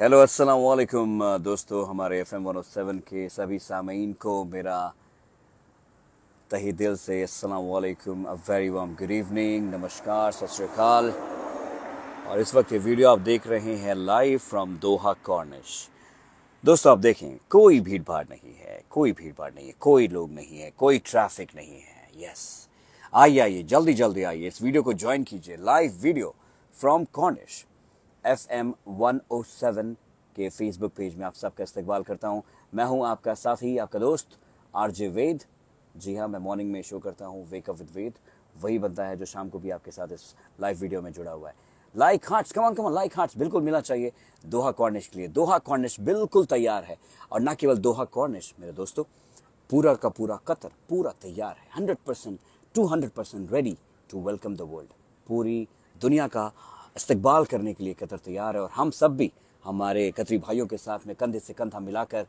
Hello अस्सलाम वालेकुम दोस्तों हमारे एफ एम के सभी सामीन को मेरा तही दिल से अस्सलाम वालेकुम a very warm good evening नमस्कार सत श्रीकाल और इस वक्त ये वीडियो आप देख रहे हैं लाइव फ्रॉम दोहा कॉर्निश दोस्तों आप देखें कोई भीड़ भाड़ नहीं है कोई भीड़ भाड़ नहीं है कोई लोग नहीं है कोई ट्रैफिक नहीं है यस आइए आइए जल्दी जल्दी आइए इस वीडियो को ज्वाइन कीजिए live video from Corniche F M one O seven के फेसबुक पेज में आप सबका इस्तेवाल करता हूँ मैं हूँ आपका साथी आपका दोस्त आर जे वेद जी हाँ मैं मॉर्निंग में शो करता हूँ वेकअप विद वेद वही बनता है जो शाम को भी आपके साथ इस लाइव वीडियो में जुड़ा हुआ है like hearts come on come on like hearts बिल्कुल मिलना चाहिए दोहा कॉर्निश के लिए दोहा कॉर्निश बिल्कुल तैयार है और ना केवल दोहा कॉर्निश मेरे दोस्तों पूरा का पूरा कतर पूरा तैयार है hundred percent two hundred percent ready to welcome the world पूरी दुनिया का इस्तबाल करने के लिए कतर तैयार है और हम सब भी हमारे कतरी भाइयों के साथ में कंधे से कंधा मिलाकर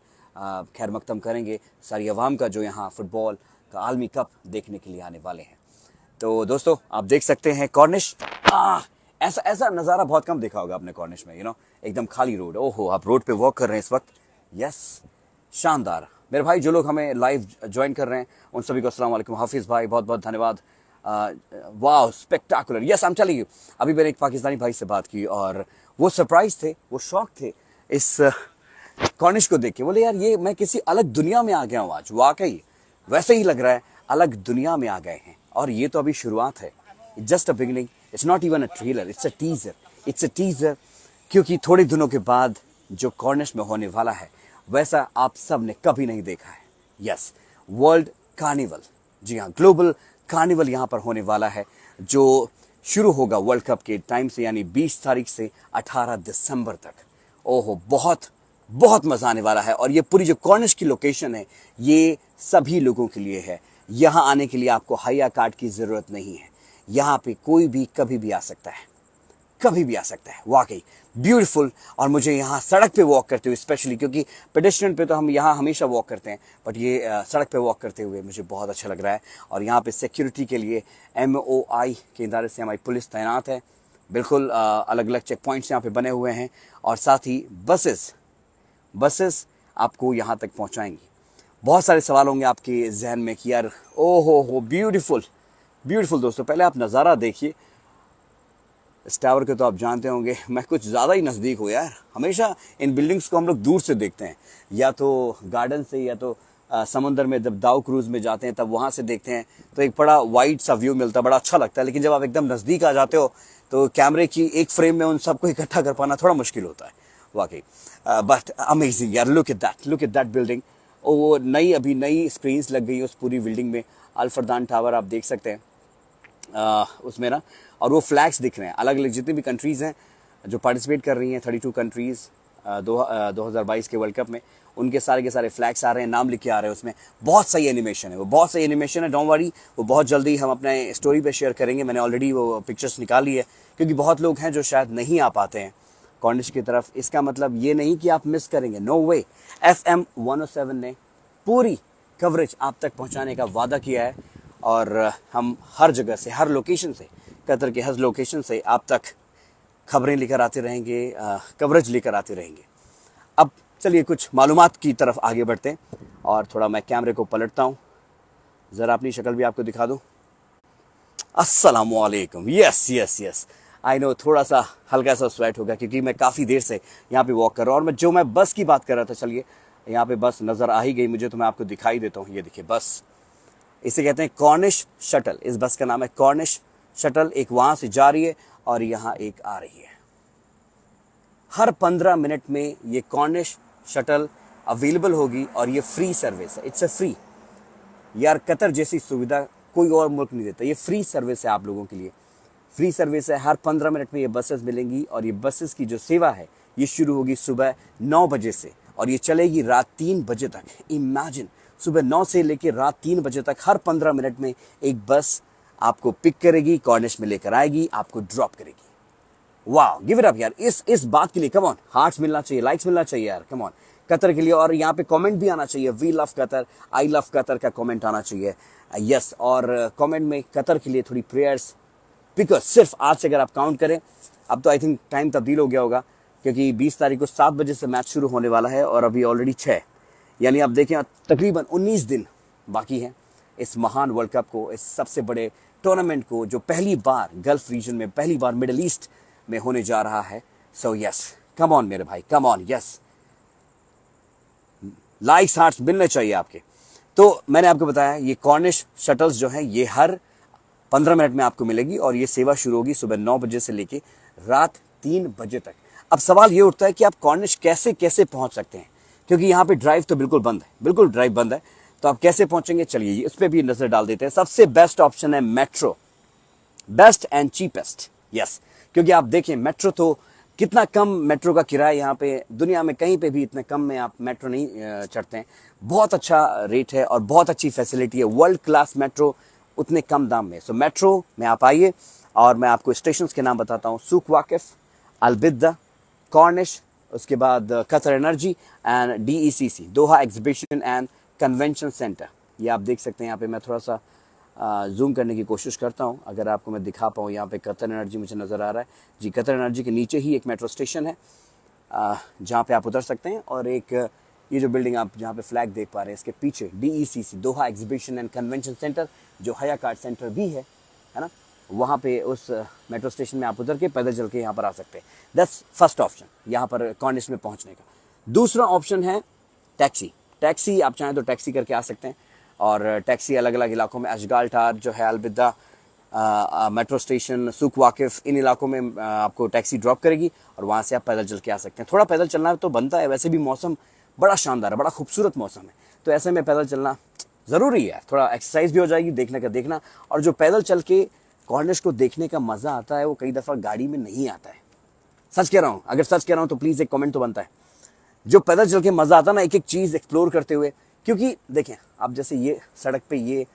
खैर मकदम करेंगे सारी आवाम का जो यहाँ फुटबॉल का आलमी कप देखने के लिए आने वाले हैं तो दोस्तों आप देख सकते हैं कॉर्निश ऐसा ऐसा नज़ारा बहुत कम देखा होगा आपने कॉर्निश में यू नो एकदम खाली रोड ओहो आप रोड पे वॉक कर रहे हैं इस वक्त यस शानदार मेरे भाई जो लोग हमें लाइव ज्वाइन कर रहे हैं उन सभी को असल हाफिज़ भाई बहुत बहुत धन्यवाद वाह spectacular yes I am telling you अभी मैंने एक पाकिस्तानी भाई से बात की और वो सरप्राइज थे वो शौक थे इस कॉर्निश को देख के बोले यार ये मैं किसी अलग दुनिया में आ गया हूँ आज वाकई वैसे ही लग रहा है अलग दुनिया में आ गए हैं और ये तो अभी शुरुआत है just a beginning it's not even a trailer it's a teaser it's a teaser क्योंकि थोड़े दिनों के बाद जो कॉर्निश में होने वाला है वैसा आप सब ने कभी नहीं देखा है यस वर्ल्ड कार्निवल जी हाँ ग्लोबल कार्निवल यहाँ पर होने वाला है जो शुरू होगा वर्ल्ड कप के टाइम से यानी 20 तारीख से 18 दिसंबर तक ओहो बहुत बहुत मज़ा आने वाला है और ये पूरी जो कॉर्निश की लोकेशन है ये सभी लोगों के लिए है यहाँ आने के लिए आपको हया कार्ड की ज़रूरत नहीं है यहाँ पे कोई भी कभी भी आ सकता है कभी भी आ सकता है वाकई ब्यूटीफुल और मुझे यहाँ सड़क पे वॉक करते हुए स्पेशली क्योंकि पेडेस्ट्रियन पे तो हम यहाँ हमेशा वॉक करते हैं बट ये आ, सड़क पे वॉक करते हुए मुझे बहुत अच्छा लग रहा है और यहाँ पे सिक्योरिटी के लिए एम ओ आई के इदारे से हमारी पुलिस तैनात है बिल्कुल आ, अलग अलग चेक पॉइंट्स यहाँ पे बने हुए हैं और साथ ही बसेस बसेस आपको यहाँ तक पहुँचाएंगी बहुत सारे सवाल होंगे आपके जहन में कि यार ओ हो हो ब्यूटीफुल ब्यूटीफुल दोस्तों पहले आप नज़ारा देखिए इस टावर के तो आप जानते होंगे मैं कुछ ज़्यादा ही नज़दीक हूँ यार हमेशा इन बिल्डिंग्स को हम लोग दूर से देखते हैं या तो गार्डन से या तो समंदर में जब दाव क्रूज़ में जाते हैं तब वहाँ से देखते हैं तो एक बड़ा वाइड सा व्यू मिलता है बड़ा अच्छा लगता है लेकिन जब आप एकदम नज़दीक आ जाते हो तो कैमरे की एक फ्रेम में उन सबको इकट्ठा कर पाना थोड़ा मुश्किल होता है वाकई बट अमेजिंग यार look it that look it that building और वो नई अभी नई स्क्रीन्स लग गई उस पूरी बिल्डिंग में अल्फरदान टावर आप देख सकते हैं उसमें ना और वो फ्लैग्स दिख रहे हैं अलग अलग जितनी भी कंट्रीज़ हैं जो पार्टिसिपेट कर रही हैं थर्टी टू कंट्रीज़ दो हज़ार बाईस के वर्ल्ड कप में उनके सारे के सारे फ्लैग्स आ रहे हैं नाम लिखे आ रहे हैं उसमें बहुत सही एनिमेशन है वो बहुत सही एनिमेशन है डोंट वरी वो बहुत जल्दी हम अपने स्टोरी पे शेयर करेंगे मैंने ऑलरेडी वो पिक्चर्स निकाली है क्योंकि बहुत लोग हैं जो शायद नहीं आ पाते हैं कॉन्डिश की तरफ इसका मतलब ये नहीं कि आप मिस करेंगे no way F M one ने पूरी कवरेज आप तक पहुँचाने का वादा किया है और हम हर जगह से हर लोकेशन से कतर के हर लोकेशन से आप तक खबरें लेकर आते रहेंगे कवरेज लेकर आते रहेंगे अब चलिए कुछ मालूम की तरफ आगे बढ़ते हैं और थोड़ा मैं कैमरे को पलटता हूँ ज़रा अपनी शक्ल भी आपको दिखा दूँ Aslam yes yes yes I know थोड़ा सा हल्का सा स्वेट होगा क्योंकि मैं काफ़ी देर से यहाँ पे वॉक कर रहा हूँ और मैं जो मैं बस की बात कर रहा था चलिए यहाँ पे बस नज़र आ ही गई मुझे तो मैं आपको दिखाई देता हूँ ये देखिए बस इसे कहते हैं कॉर्निश शटल इस बस का नाम है कॉर्निश शटल एक वहां से जा रही है और यहाँ एक आ रही है हर पंद्रह मिनट में ये कॉर्निश शटल अवेलेबल होगी और ये फ्री सर्विस है इट्स अ फ्री यार कतर जैसी सुविधा कोई और मुल्क नहीं देता ये फ्री सर्विस है आप लोगों के लिए फ्री सर्विस है हर पंद्रह मिनट में ये बसेस मिलेंगी और ये बसेस की जो सेवा है ये शुरू होगी सुबह नौ बजे से और ये चलेगी रात तीन बजे तक इमेजिन सुबह नौ से लेकर रात तीन बजे तक हर पंद्रह मिनट में एक बस आपको पिक करेगी कॉर्निश में लेकर आएगी आपको ड्रॉप करेगी वाह गिव इट अप यार इस इस बात के लिए ऑन हार्ट मिलना चाहिए लाइक्स मिलना चाहिए यार ऑन कतर के लिए और यहाँ पे कमेंट भी आना चाहिए we love Qatar I love Qatar का कमेंट आना चाहिए यस yes, और कमेंट में कतर के लिए थोड़ी प्रेयर्स बिकॉज सिर्फ आज से अगर आप काउंट करें अब तो आई थिंक टाइम तब्दील हो गया होगा क्योंकि 20 तारीख को सात बजे से मैच शुरू होने वाला है और अभी ऑलरेडी छः यानी आप देखें तकरीबन 19 दिन बाकी हैं इस महान वर्ल्ड कप को इस सबसे बड़े टूर्नामेंट को जो पहली बार गल्फ रीजन में पहली बार मिडल ईस्ट में होने जा रहा है सो यस कम ऑन मेरे भाई come on yes likes heart मिलने चाहिए आपके तो मैंने आपको बताया ये कॉर्निश शटल्स जो हैं ये हर पंद्रह मिनट में आपको मिलेगी और ये सेवा शुरू होगी सुबह नौ बजे से लेके रात तीन बजे तक अब सवाल ये उठता है कि आप कॉर्निश कैसे कैसे पहुंच सकते हैं क्योंकि यहाँ पे ड्राइव तो बिल्कुल बंद है बिल्कुल ड्राइव बंद है तो आप कैसे पहुंचेंगे चलिए उस पर भी नजर डाल देते हैं सबसे बेस्ट ऑप्शन है metro best and cheapest yes क्योंकि आप देखें मेट्रो तो कितना कम मेट्रो का किराया यहाँ पे दुनिया में कहीं पे भी इतने कम में आप मेट्रो नहीं चढ़ते हैं बहुत अच्छा रेट है और बहुत अच्छी फैसिलिटी है वर्ल्ड क्लास मेट्रो उतने कम दाम में सो so, मेट्रो में आप आइए और मैं आपको स्टेशन के नाम बताता हूँ सुख वाकिफ अलबिदा कॉर्निश उसके बाद Qatar energy and D E C C Doha exhibition and convention centre ये आप देख सकते हैं यहाँ पे मैं थोड़ा सा जूम uh, करने की कोशिश करता हूँ अगर आपको मैं दिखा पाऊँ यहाँ पे कतर एनर्जी मुझे नज़र आ रहा है जी कतर एनर्जी के नीचे ही एक मेट्रो स्टेशन है uh, जहाँ पे आप उतर सकते हैं और एक uh, ये जो बिल्डिंग आप जहाँ पे फ्लैग देख पा रहे हैं इसके पीछे D E C C Doha exhibition and convention centre जो हया कार्ड सेंटर भी है है ना वहाँ पे उस मेट्रो स्टेशन में आप उतर के पैदल चल के यहाँ पर आ सकते हैं दस फर्स्ट ऑप्शन यहाँ पर कॉर्निश में पहुँचने का दूसरा ऑप्शन है टैक्सी टैक्सी आप चाहें तो टैक्सी करके आ सकते हैं और टैक्सी अलग अलग इलाकों में अशगाल टार जो है अलबिदा मेट्रो स्टेशन सुख वाकिफ इन इलाकों में आ, आपको टैक्सी ड्रॉप करेगी और वहाँ से आप पैदल चल के आ सकते हैं थोड़ा पैदल चलना तो बनता है वैसे भी मौसम बड़ा शानदार है बड़ा खूबसूरत मौसम है तो ऐसे में पैदल चलना ज़रूरी है थोड़ा एक्सरसाइज भी हो जाएगी देखने का देखना और जो पैदल चल के कॉर्निश को देखने का मजा आता है वो कई दफ़ा गाड़ी में नहीं आता है सच कह रहा हूं अगर सच कह रहा हूं तो प्लीज़ एक कमेंट तो बनता है जो पैदल चल के मज़ा आता ना एक एक चीज़ एक्सप्लोर करते हुए क्योंकि देखें आप जैसे ये सड़क पे ये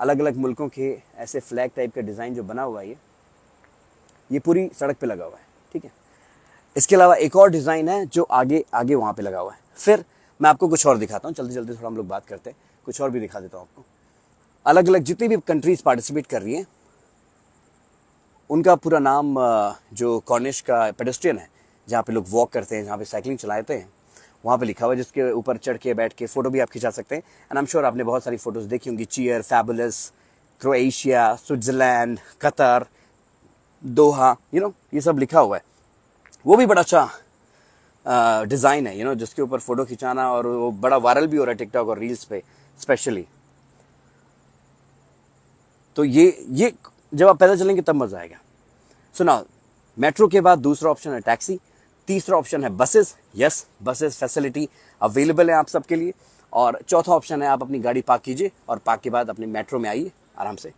अलग अलग मुल्कों के ऐसे फ्लैग टाइप का डिज़ाइन जो बना हुआ है ये ये पूरी सड़क पे लगा हुआ है ठीक है इसके अलावा एक और डिज़ाइन है जो आगे आगे वहां पे लगा हुआ है फिर मैं आपको कुछ और दिखाता हूँ चलते चलते थोड़ा हम लोग बात करते हैं कुछ और भी दिखा देता हूँ आपको अलग अलग जितनी भी कंट्रीज़ पार्टिसिपेट कर रही हैं उनका पूरा नाम जो कॉर्निश का पेडेस्ट्रियन है जहाँ पे लोग वॉक करते हैं जहाँ पे साइकिलिंग चलाते हैं वहाँ पे लिखा हुआ है जिसके ऊपर चढ़ के बैठ के फ़ोटो भी आप खिंचा सकते हैं एंड आई एम श्योर आपने बहुत सारी फ़ोटोज़ देखी होंगी cheer fabulous Croatia Switzerland Qatar Doha you know ये सब लिखा हुआ है वो भी बड़ा अच्छा डिज़ाइन है यू नो जिसके ऊपर फ़ोटो खिंचाना और वो बड़ा वायरल भी हो रहा है टिकटॉक और रील्स पे स्पेशली तो ये ये जब आप पैदल चलेंगे तब मज़ा आएगा सुना मेट्रो के बाद दूसरा ऑप्शन है टैक्सी तीसरा ऑप्शन है buses yes buses facility available है आप सबके लिए और चौथा ऑप्शन है आप अपनी गाड़ी पार्क कीजिए और पार्क के बाद अपने मेट्रो में आइए आराम से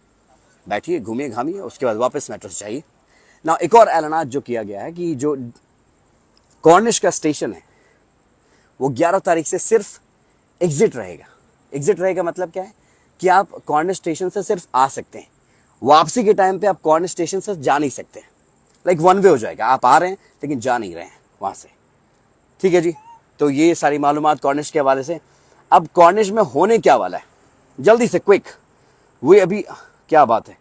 बैठिए घूमिए घामिए उसके बाद वापस मेट्रो से जाइए ना एक और ऐलानात जो किया गया है कि जो कॉर्निश का स्टेशन है वो 11 तारीख से सिर्फ एग्जिट रहेगा एग्जिट रहेगा मतलब क्या है कि आप कॉर्निश स्टेशन से सिर्फ आ सकते हैं वापसी के टाइम पे आप कॉर्न स्टेशन से जा नहीं सकते लाइक वन वे हो जाएगा आप आ रहे हैं लेकिन जा नहीं रहे हैं वहाँ से ठीक है जी तो ये सारी मालूम कॉर्निश के हवाले से अब कॉर्निश में होने क्या वाला है जल्दी से क्विक वे अभी क्या बात है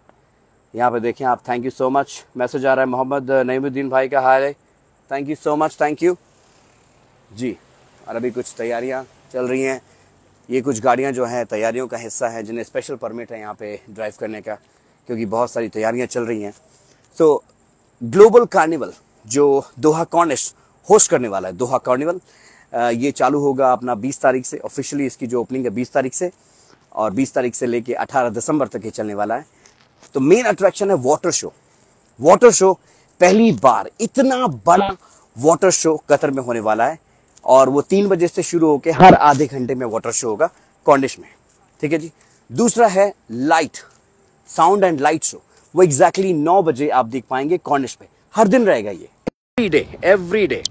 यहाँ पे देखें आप thank you so much message आ रहा है मोहम्मद uh, नईमुद्दीन भाई का हाल है thank you so much thank you ji और अभी कुछ तैयारियाँ चल रही हैं ये कुछ गाड़ियाँ जो हैं तैयारियों का हिस्सा है जिन्हें स्पेशल परमिट है यहाँ पे ड्राइव करने का क्योंकि बहुत सारी तैयारियां चल रही हैं तो ग्लोबल कार्निवल जो दोहा कॉर्निश होस्ट करने वाला है दोहा कार्निवल ये चालू होगा अपना 20 तारीख से ऑफिशियली इसकी जो ओपनिंग है 20 तारीख से और 20 तारीख से लेके 18 दिसंबर तक ये चलने वाला है तो मेन अट्रैक्शन है वाटर शो वाटर शो पहली बार इतना बड़ा वाटर शो कतर में होने वाला है और वो तीन बजे से शुरू होकर हर आधे घंटे में वाटर शो होगा कॉन्डिश में ठीक है जी दूसरा है light sound and light show वो एग्जैक्टली नौ बजे आप देख पाएंगे कॉर्निश पे हर दिन रहेगा ये एवरी डे एवरी डे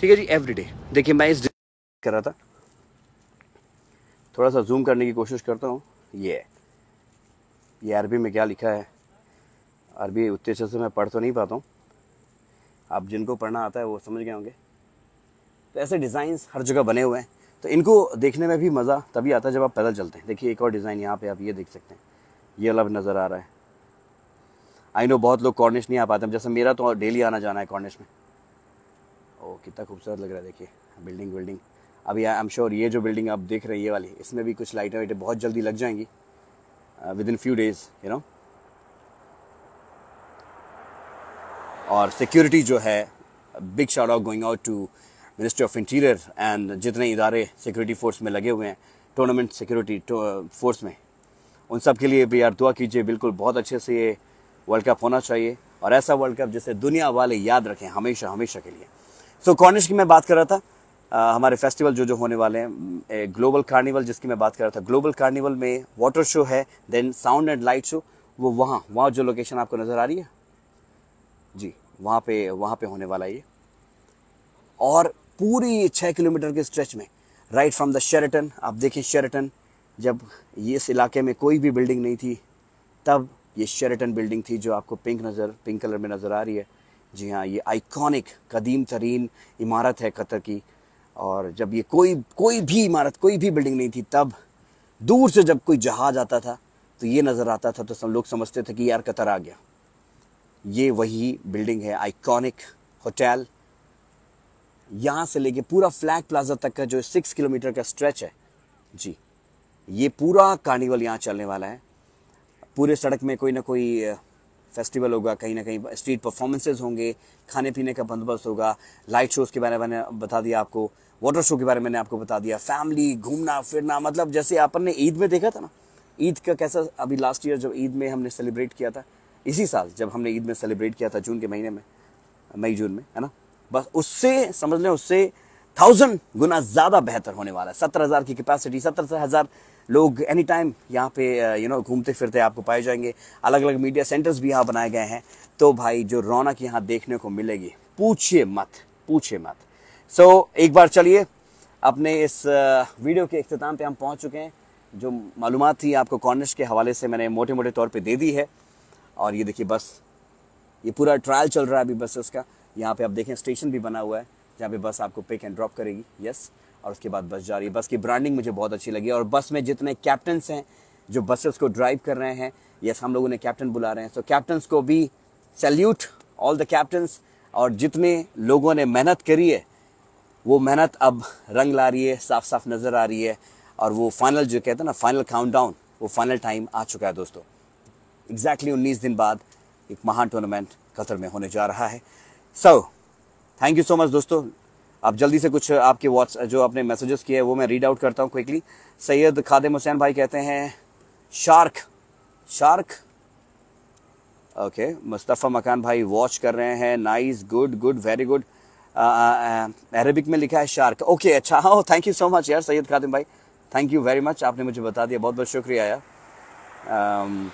ठीक है जी एवरी डे देखिए मैं इस कर रहा था थोड़ा सा जूम करने की कोशिश करता हूँ ये ये अरबी में क्या लिखा है अरबी उतने अच्छे से मैं पढ़ तो नहीं पाता हूँ आप जिनको पढ़ना आता है वो समझ गए होंगे तो ऐसे डिज़ाइंस हर जगह बने हुए हैं तो इनको देखने में भी मज़ा तभी आता है जब आप पैदल चलते हैं देखिए एक और डिज़ाइन यहाँ पे आप ये देख सकते हैं ये अलग नज़र आ रहा है आई नो बहुत लोग कॉर्निश नहीं आ पाते जैसे मेरा तो डेली आना जाना है कॉर्निश में ओ कितना खूबसूरत लग रहा है देखिए बिल्डिंग बिल्डिंग अभी आई एम श्योर ये जो बिल्डिंग आप देख रहे हैं ये वाली इसमें भी कुछ लाइटें वाइटें बहुत जल्दी लग जाएंगी within few days you know और सिक्योरिटी जो है big short of going out to ministry of interior and जितने इदारे सिक्योरिटी फोर्स में लगे हुए हैं टूर्नामेंट सिक्योरिटी फोर्स में उन सब के लिए भी यार दुआ कीजिए बिल्कुल बहुत अच्छे से ये वर्ल्ड कप होना चाहिए और ऐसा वर्ल्ड कप जिसे दुनिया वाले याद रखें हमेशा हमेशा के लिए सो so, कॉर्निश की मैं बात कर रहा था आ, हमारे फेस्टिवल जो जो होने वाले हैं ग्लोबल कार्निवल जिसकी मैं बात कर रहा था ग्लोबल कार्निवल में वाटर शो है then sound and light show वो वहाँ वहाँ जो लोकेशन आपको नज़र आ रही है जी वहाँ पे वहाँ पे होने वाला ये और पूरी छः किलोमीटर के स्ट्रेच में राइट फ्रॉम द शेरेटन आप देखिए शेरेटन जब इस इलाके में कोई भी बिल्डिंग नहीं थी तब ये शेरेटन बिल्डिंग थी जो आपको पिंक नज़र पिंक कलर में नज़र आ रही है जी हाँ ये आइकॉनिक कदीम तरीन इमारत है कतर की और जब ये कोई कोई भी इमारत कोई भी बिल्डिंग नहीं थी तब दूर से जब कोई जहाज़ आता था तो ये नज़र आता था तो सब लोग समझते थे कि यार कतर आ गया ये वही बिल्डिंग है आइकॉनिक होटल यहाँ से लेके पूरा फ्लैग प्लाजा तक का जो सिक्स किलोमीटर का स्ट्रेच है जी ये पूरा कार्निवल यहाँ चलने वाला है पूरे सड़क में कोई ना कोई फेस्टिवल होगा कहीं ना कहीं स्ट्रीट परफॉर्मेंसेज होंगे खाने पीने का बंदोबस्त होगा लाइट शोज़ के बारे में मैंने बता दिया आपको वाटर शो के बारे में मैंने आपको बता दिया फैमिली घूमना फिरना मतलब जैसे अपन ने ईद में देखा था ना ईद का कैसा अभी लास्ट ईयर जब ईद में हमने सेलिब्रेट किया था इसी साल जब हमने ईद में सेलिब्रेट किया था जून के महीने में मई जून में है ना बस उससे समझ लें उससे थाउजेंड गुना ज़्यादा बेहतर होने वाला है सत्तर हज़ार की कैपेसिटी सत्तर हज़ार लोग एनी टाइम यहाँ पे यू नो घूमते फिरते आपको पाए जाएंगे अलग अलग मीडिया सेंटर्स भी यहाँ बनाए गए हैं तो भाई जो रौनक यहाँ देखने को मिलेगी पूछिए मत पूछिए मत सो so, एक बार चलिए अपने इस वीडियो के अख्ताम पे हम पहुँच चुके हैं जो मालूम थी आपको कॉर्निश के हवाले से मैंने मोटे मोटे तौर पर दे दी है और ये देखिए बस ये पूरा ट्रायल चल रहा है अभी बसेस का यहाँ पे आप देखें स्टेशन भी बना हुआ है जहाँ पे बस आपको पिक एंड ड्रॉप करेगी यस yes. और उसके बाद बस जा रही है बस की ब्रांडिंग मुझे बहुत अच्छी लगी और बस में जितने कैप्टन्स हैं जो बसेस को ड्राइव कर रहे हैं यस हम लोग उन्हें कैप्टन बुला रहे हैं सो so, कैप्टन्स को भी सैल्यूट ऑल द कैप्टन्स और जितने लोगों ने मेहनत करी है वो मेहनत अब रंग ला रही है साफ साफ नज़र आ रही है और वो फाइनल जो कहते हैं ना फाइनल काउंट वो फाइनल टाइम आ चुका है दोस्तों एग्जैक्टली exactly उन्नीस दिन बाद एक महान टूर्नामेंट कतर में होने जा रहा है so thank you so much दोस्तों आप जल्दी से कुछ आपके व्हाट्स जो आपने मैसेजेस किए वो मैं रीड आउट करता हूँ क्विकली सैयद खादिम हुसैन भाई कहते हैं शार्क शार्क ओके मुस्तफ़ा मकान भाई वॉच कर रहे हैं nice good good very good Arabic में लिखा है शार्क ओके okay, अच्छा हाँ थैंक यू सो मच यार सैयद खादिम भाई थैंक यू वेरी मच आपने मुझे बता दिया बहुत बहुत शुक्रिया यार um,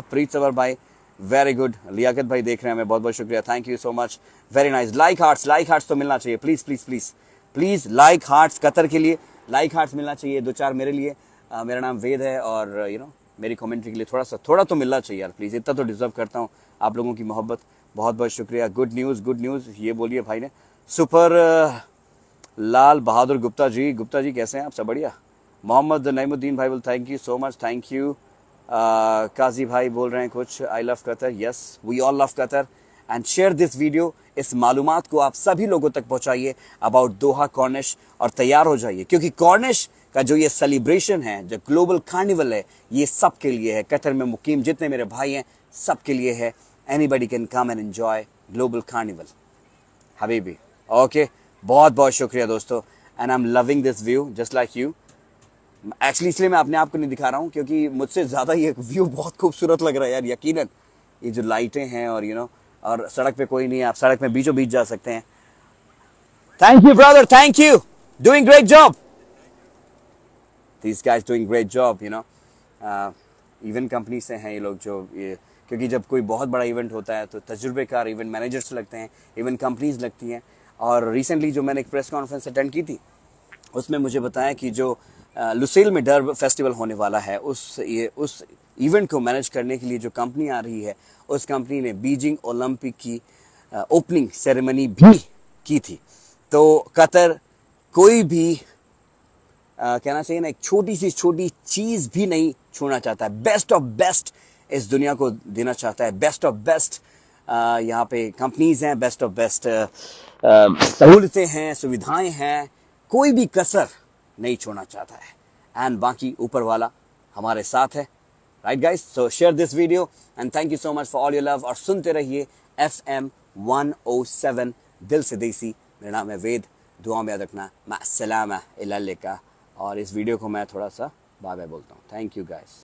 प्रीत सवर भाई वेरी गुड लियाकत भाई देख रहे हैं हमें बहुत बहुत शुक्रिया thank you so much very nice like hearts like hearts तो मिलना चाहिए please please please please like hearts Qatar के लिए लाइक हार्ट्स मिलना चाहिए दो चार मेरे लिए आ, मेरा नाम वेद है और यू नो मेरी कॉमेंट्री के लिए थोड़ा सा थोड़ा तो मिलना चाहिए यार प्लीज़ इतना तो डिज़र्व करता हूँ आप लोगों की मोहब्बत बहुत बहुत शुक्रिया गुड न्यूज़ गुड न्यूज़ ये बोलिए भाई ने सुपर uh, लाल बहादुर गुप्ता जी गुप्ता जी कैसे हैं आप सब बढ़िया मोहम्मद नईमुद्दीन भाई बोल thank you so much thank you Qazi uh, भाई बोल रहे हैं कुछ I love Qatar yes we all love Qatar and share this video इस मालूम को आप सभी लोगों तक पहुंचाइए अबाउट दोहा कॉर्निश और तैयार हो जाइए क्योंकि कॉर्निश का जो ये सेलिब्रेशन है जो ग्लोबल कार्निवल है ये सब के लिए है कतर में मुकीम जितने मेरे भाई हैं सब के लिए है anybody can come and enjoy global carnival हबीबी ओके बहुत बहुत शुक्रिया दोस्तों and I am loving this view just like you actually इसलिए मैं अपने आप को नहीं दिखा रहा हूँ क्योंकि मुझसे ज़्यादा ये व्यू बहुत खूबसूरत लग रहा है यार यकीन ये जो लाइटें हैं और यू नो और सड़क पे कोई नहीं है आप सड़क में बीचों बीच जा सकते हैं thank you brother thank you doing great job this guys doing great job you know event company से हैं ये लोग जो ये क्योंकि जब कोई बहुत बड़ा इवेंट होता है तो तजुर्बेकार इवेंट मैनेजर्स लगते हैं इवेंट कंपनीज लगती हैं और रिसेंटली जो मैंने एक प्रेस कॉन्फ्रेंस अटेंड की थी उसमें मुझे बताया कि जो लुसेल में डर फेस्टिवल होने वाला है उस ये उस इवेंट को मैनेज करने के लिए जो कंपनी आ रही है उस कंपनी ने बीजिंग ओलंपिक की ओपनिंग सेरेमनी भी हम्म। की थी तो कतर कोई भी आ, कहना चाहिए ना एक छोटी सी छोटी चीज़ भी नहीं छोड़ना चाहता है बेस्ट ऑफ बेस्ट इस दुनिया को देना चाहता है बेस्ट ऑफ बेस्ट यहाँ पे कंपनीज हैं बेस्ट ऑफ बेस्ट सहूलतें हैं सुविधाएं हैं कोई भी कसर नहीं छोड़ना चाहता है एंड बाकी ऊपर वाला हमारे साथ है right guys so share this video and thank you so much for all your love और सुनते रहिए F M one O seven दिल से देसी मेरा नाम है वेद दुआ में याद रखना मैं सलाम का और इस वीडियो को मैं थोड़ा सा बाय बाय बोलता हूँ थैंक यू गाइस